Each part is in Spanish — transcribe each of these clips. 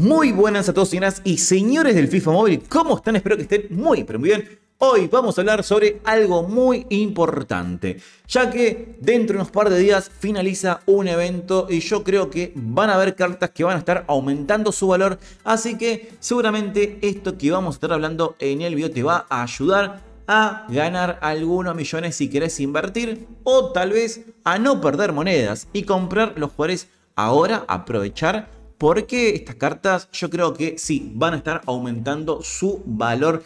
Muy buenas a todos, señoras y señores del FIFA Móvil. ¿Cómo están? Espero que estén muy, pero muy bien. Hoy vamos a hablar sobre algo muy importante, ya que dentro de unos par de días finaliza un evento y yo creo que van a haber cartas que van a estar aumentando su valor, así que seguramente esto que vamos a estar hablando en el video te va a ayudar a ganar algunos millones si querés invertir o tal vez a no perder monedas y comprar los jugadores ahora, aprovechar porque estas cartas yo creo que sí, van a estar aumentando su valor.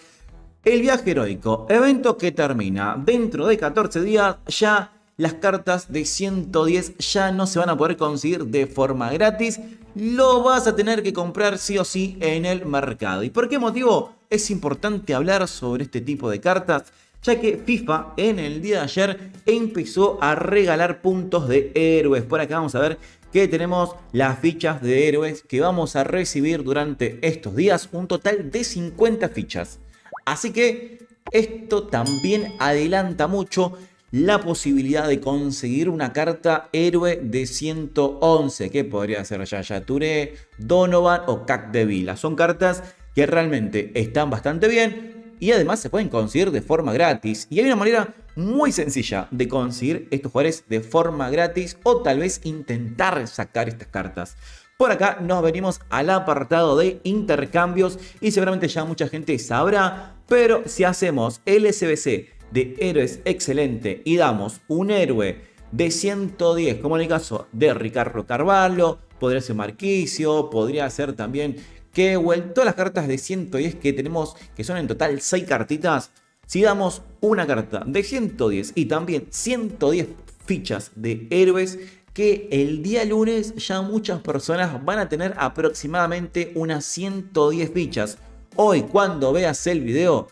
El viaje heroico, evento que termina dentro de 14 días, ya las cartas de 110 ya no se van a poder conseguir de forma gratis. Lo vas a tener que comprar sí o sí en el mercado. ¿Y por qué motivo es importante hablar sobre este tipo de cartas? Ya que FIFA en el día de ayer empezó a regalar puntos de héroes. Por acá vamos a ver que tenemos las fichas de héroes que vamos a recibir durante estos días, un total de 50 fichas. Así que esto también adelanta mucho la posibilidad de conseguir una carta héroe de 111, que podría ser Yaya Touré, Donovan o Cac de Vila. Son cartas que realmente están bastante bien y además se pueden conseguir de forma gratis. Y hay una manera muy sencilla de conseguir estos jugadores de forma gratis o tal vez intentar sacar estas cartas. Por acá nos venimos al apartado de intercambios y seguramente ya mucha gente sabrá, pero si hacemos el SBC de héroes excelente y damos un héroe de 110, como en el caso de Ricardo Carvalho, podría ser Marquicio, podría ser también Kewell, todas las cartas de 110 que tenemos, que son en total 6 cartitas, si damos una carta de 110 y también 110 fichas de héroes, que el día lunes ya muchas personas van a tener aproximadamente unas 110 fichas. Hoy cuando veas el video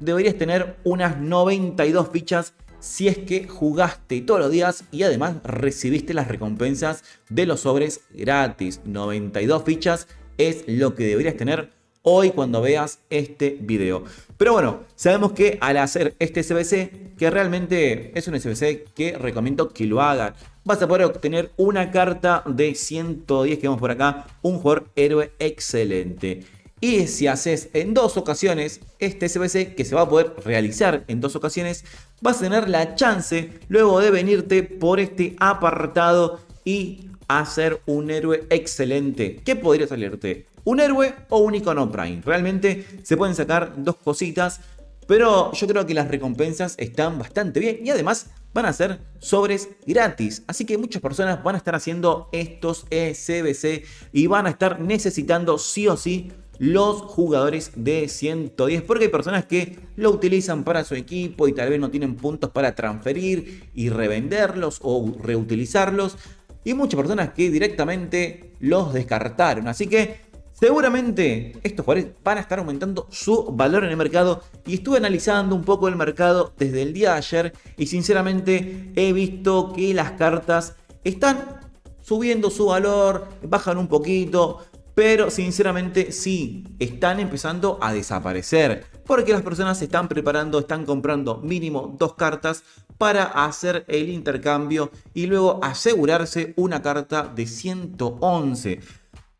deberías tener unas 92 fichas si es que jugaste todos los días y además recibiste las recompensas de los sobres gratis. 92 fichas es lo que deberías tener hoy cuando veas este video. Pero bueno, sabemos que al hacer este SBC. que realmente es un SBC que recomiendo que lo hagas. vas a poder obtener una carta de 110 que vemos por acá, un jugador héroe excelente. Y si haces en dos ocasiones este SBC que se va a poder realizar en dos ocasiones, vas a tener la chance luego de venirte por este apartado y hacer un héroe excelente que podría salirte un héroe o un icono Prime. Realmente se pueden sacar dos cositas, pero yo creo que las recompensas están bastante bien y además van a ser sobres gratis. Así que muchas personas van a estar haciendo estos SBC e y van a estar necesitando sí o sí los jugadores de 110 porque hay personas que lo utilizan para su equipo y tal vez no tienen puntos para transferir y revenderlos o reutilizarlos y muchas personas que directamente los descartaron así que Seguramente estos jugadores van a estar aumentando su valor en el mercado y estuve analizando un poco el mercado desde el día de ayer y sinceramente he visto que las cartas están subiendo su valor, bajan un poquito, pero sinceramente sí, están empezando a desaparecer porque las personas se están preparando, están comprando mínimo dos cartas para hacer el intercambio y luego asegurarse una carta de 111.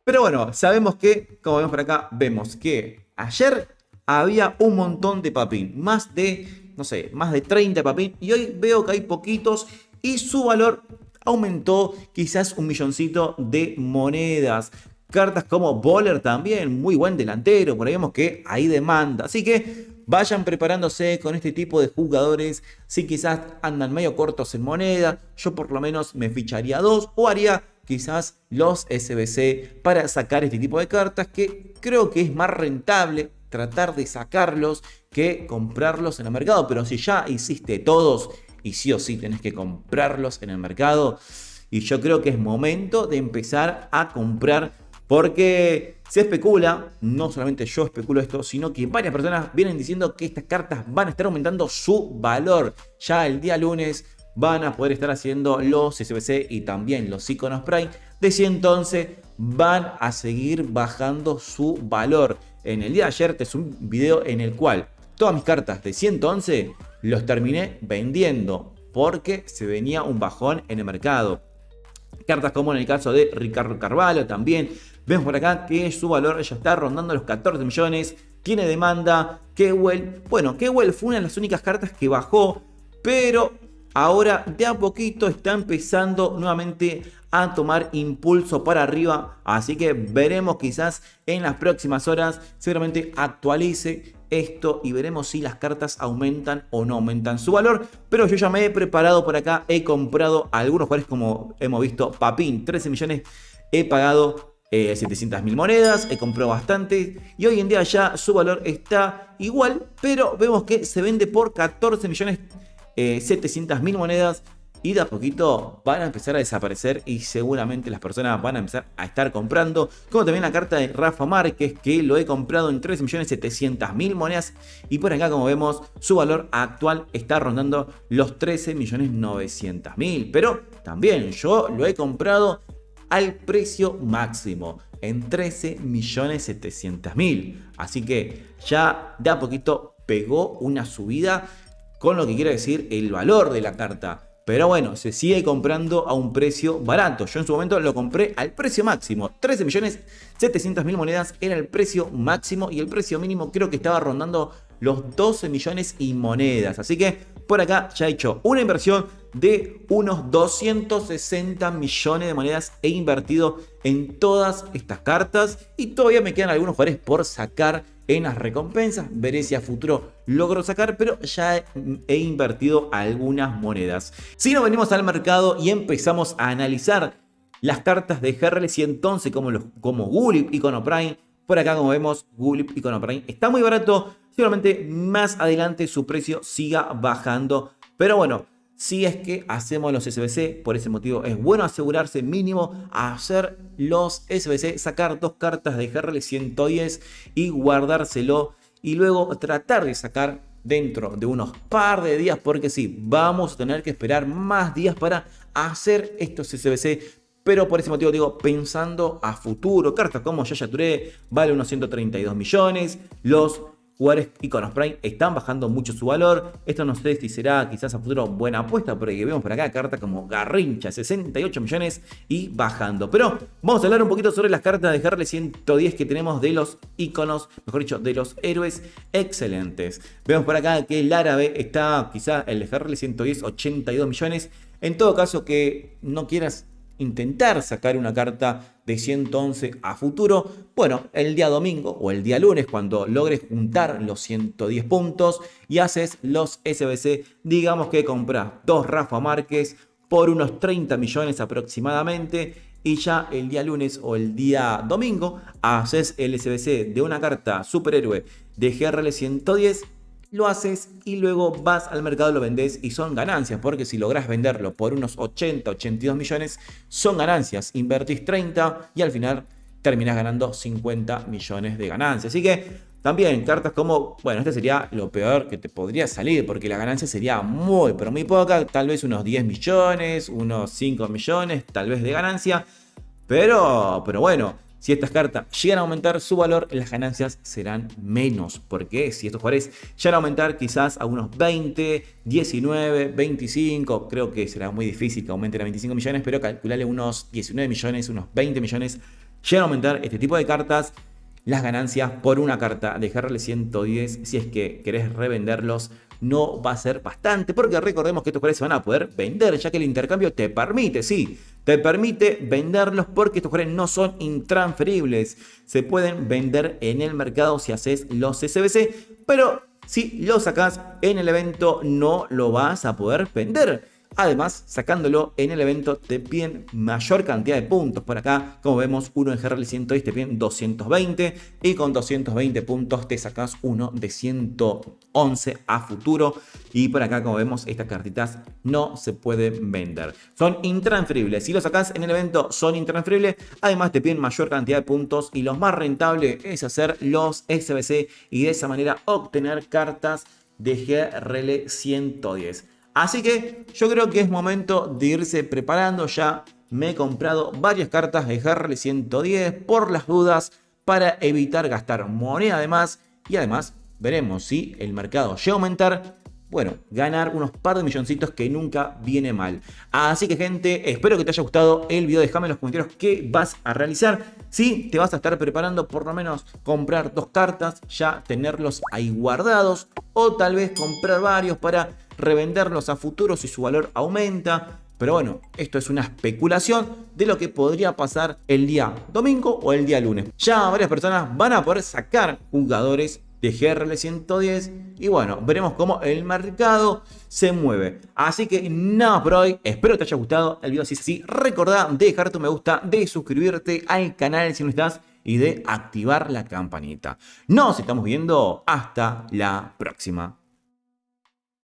Pero bueno, sabemos que, como vemos por acá, vemos que ayer había un montón de papín, más de, no sé, más de 30 papín, y hoy veo que hay poquitos y su valor aumentó quizás un milloncito de monedas. Cartas como Bowler también, muy buen delantero, por ahí vemos que hay demanda. Así que vayan preparándose con este tipo de jugadores. Si quizás andan medio cortos en moneda, yo por lo menos me ficharía dos o haría quizás los SBC para sacar este tipo de cartas que creo que es más rentable tratar de sacarlos que comprarlos en el mercado. Pero si ya hiciste todos y sí o sí tenés que comprarlos en el mercado, y yo creo que es momento de empezar a comprar porque se especula, no solamente yo especulo esto, sino que varias personas vienen diciendo que estas cartas van a estar aumentando su valor. Ya el día lunes van a poder estar haciendo los SBC y también los iconos Prime. De 111 van a seguir bajando su valor. En el día de ayer te subí un video en el cual todas mis cartas de 111 los terminé vendiendo porque se venía un bajón en el mercado. Cartas como en el caso de Ricardo Carvalho también. Vemos por acá que su valor ya está rondando los 14 millones. Tiene demanda. Kewell. Bueno, Kewell fue una de las únicas cartas que bajó. Pero ahora de a poquito está empezando nuevamente a tomar impulso para arriba. Así que veremos quizás en las próximas horas, seguramente actualice esto y veremos si las cartas aumentan o no aumentan su valor. Pero yo ya me he preparado por acá, he comprado algunos jugadores como hemos visto, Papín, 13 millones, he pagado 700 eh, mil monedas, he comprado bastante y hoy en día ya su valor está igual, pero vemos que se vende por 14 millones 700 eh, mil monedas y de a poquito van a empezar a desaparecer y seguramente las personas van a empezar a estar comprando. Como también la carta de Rafa Márquez que lo he comprado en mil monedas y por acá como vemos su valor actual está rondando los 13.900.000. Pero también yo lo he comprado al precio máximo en 13.700.000. Así que ya de a poquito pegó una subida con lo que quiere decir el valor de la carta. Pero bueno, se sigue comprando a un precio barato. Yo en su momento lo compré al precio máximo. 13.700.000 monedas era el precio máximo y el precio mínimo creo que estaba rondando los 12 millones y monedas. Así que por acá ya he hecho una inversión de unos 260 millones de monedas. He invertido en todas estas cartas y todavía me quedan algunos jugadores por sacar en las recompensas. Veré futuro logró sacar, pero ya he invertido algunas monedas. Si nos venimos al mercado y empezamos a analizar las cartas de Herles y entonces como, los, como Gulip y Conoprime, por acá como vemos Gulip y Conoprime está muy barato, seguramente más adelante su precio siga bajando. Pero bueno, si es que hacemos los SBC. Por ese motivo es bueno asegurarse mínimo a hacer los SBC, sacar dos cartas de GRL 110 y guardárselo y luego tratar de sacar dentro de unos par de días porque si, vamos a tener que esperar más días para hacer estos SBC. Pero por ese motivo digo, pensando a futuro, cartas como Yaya Touré vale unos 132 millones, los jugadores iconos Prime están bajando mucho su valor. Esto no sé si será quizás a futuro buena apuesta, porque vemos por acá carta como Garrincha, 68 millones y bajando. Pero vamos a hablar un poquito sobre las cartas de Harley 110 que tenemos de los iconos, mejor dicho, de los héroes excelentes. Vemos por acá que el árabe está quizás el de 110, 82 millones. En todo caso, que no quieras intentar sacar una carta de 111 a futuro. Bueno, el día domingo o el día lunes, cuando logres juntar los 110 puntos y haces los SBC, digamos que compras dos Rafa Márquez por unos 30 millones aproximadamente. Y ya el día lunes o el día domingo haces el SBC de una carta superhéroe de GRL 110 lo haces y luego vas al mercado, lo vendes y son ganancias, porque si logras venderlo por unos 80, 82 millones, son ganancias. Invertís 30 y al final terminás ganando 50 millones de ganancias. Así que también cartas como, bueno, este sería lo peor que te podría salir, porque la ganancia sería muy, pero muy poca, tal vez unos 10 millones, unos 5 millones, tal vez de ganancia. Pero, pero bueno, si estas cartas llegan a aumentar su valor, las ganancias serán menos. Porque si estos jugadores llegan a aumentar quizás a unos 20, 19, 25, creo que será muy difícil que aumenten a 25 millones, pero calcularle unos 19 millones, unos 20 millones, llegan a aumentar este tipo de cartas. Las ganancias por una carta, dejarle 110 si es que querés revenderlos no va a ser bastante, porque recordemos que estos jugadores se van a poder vender, ya que el intercambio te permite, sí, te permite venderlos porque estos jugadores no son intransferibles. Se pueden vender en el mercado si haces los SBC, pero si los sacas en el evento no lo vas a poder vender. Además, sacándolo en el evento te piden mayor cantidad de puntos. Por acá, como vemos, uno en GRL 110 te piden 220 y con 220 puntos te sacas uno de 111 a futuro. Y por acá, como vemos, estas cartitas no se pueden vender. Son intransferibles. Si lo sacas en el evento, son intransferibles. Además, te piden mayor cantidad de puntos y lo más rentable es hacer los SBC y de esa manera obtener cartas de GRL 110. Así que yo creo que es momento de irse preparando ya. Me he comprado varias cartas de Harley 110 por las dudas para evitar gastar moneda además. Y además veremos si el mercado llega a aumentar. Bueno, ganar unos par de milloncitos que nunca viene mal. Así que gente, espero que te haya gustado el video. Déjame en los comentarios qué vas a realizar. Si te vas a estar preparando por lo menos comprar dos cartas, ya tenerlos ahí guardados. O tal vez comprar varios para revenderlos a futuro si su valor aumenta. Pero bueno, esto es una especulación de lo que podría pasar el día domingo o el día lunes. Ya varias personas van a poder sacar jugadores de GRL 110 y bueno, veremos cómo el mercado se mueve. Así que nada por hoy, espero que te haya gustado el video, si es así, recordá dejar tu me gusta, de suscribirte al canal si no estás y de activar la campanita. Nos estamos viendo hasta la próxima.